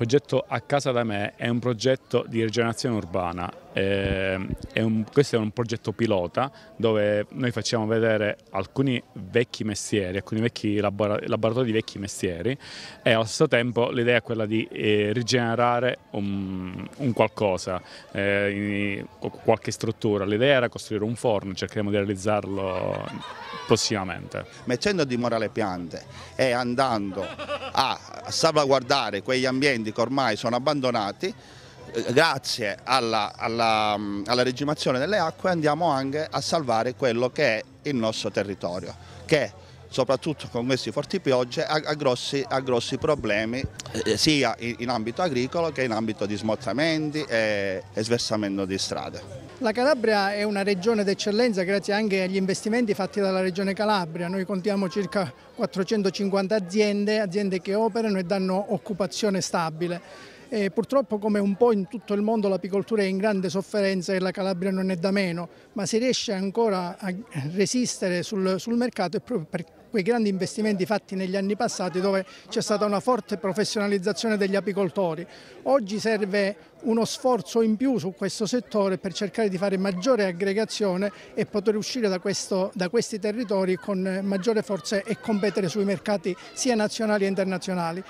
Il progetto A Casa da Me è un progetto di rigenerazione urbana, ehm, è un, questo è un progetto pilota dove noi facciamo vedere alcuni vecchi mestieri, alcuni vecchi laboratori di vecchi mestieri e allo stesso tempo l'idea è quella di eh, rigenerare un, un qualcosa, eh, in, qualche struttura. L'idea era costruire un forno, cercheremo di realizzarlo prossimamente. Mettendo di le piante e andando a salvaguardare quegli ambienti sindaco ormai sono abbandonati, eh, grazie alla, alla, mm, alla regimazione delle acque andiamo anche a salvare quello che è il nostro territorio, che soprattutto con queste forti piogge, a, ha, grossi, ha grossi, problemi eh, sia in, in, ambito agricolo che in ambito di smottamenti e, e sversamento di strade. La Calabria è una regione d'eccellenza grazie anche agli investimenti fatti dalla Regione Calabria. Noi contiamo circa 450 aziende, aziende che operano e danno occupazione stabile. E purtroppo come un po' in tutto il mondo l'apicoltura è in grande sofferenza e la Calabria non è da meno, ma si riesce ancora a resistere sul, sul mercato è proprio per, quei grandi investimenti fatti negli anni passati dove c'è stata una forte professionalizzazione degli apicoltori. Oggi serve uno sforzo in più su questo settore per cercare di fare maggiore aggregazione e poter uscire da, questo, da questi territori con maggiore forza e competere sui mercati sia nazionali che internazionali.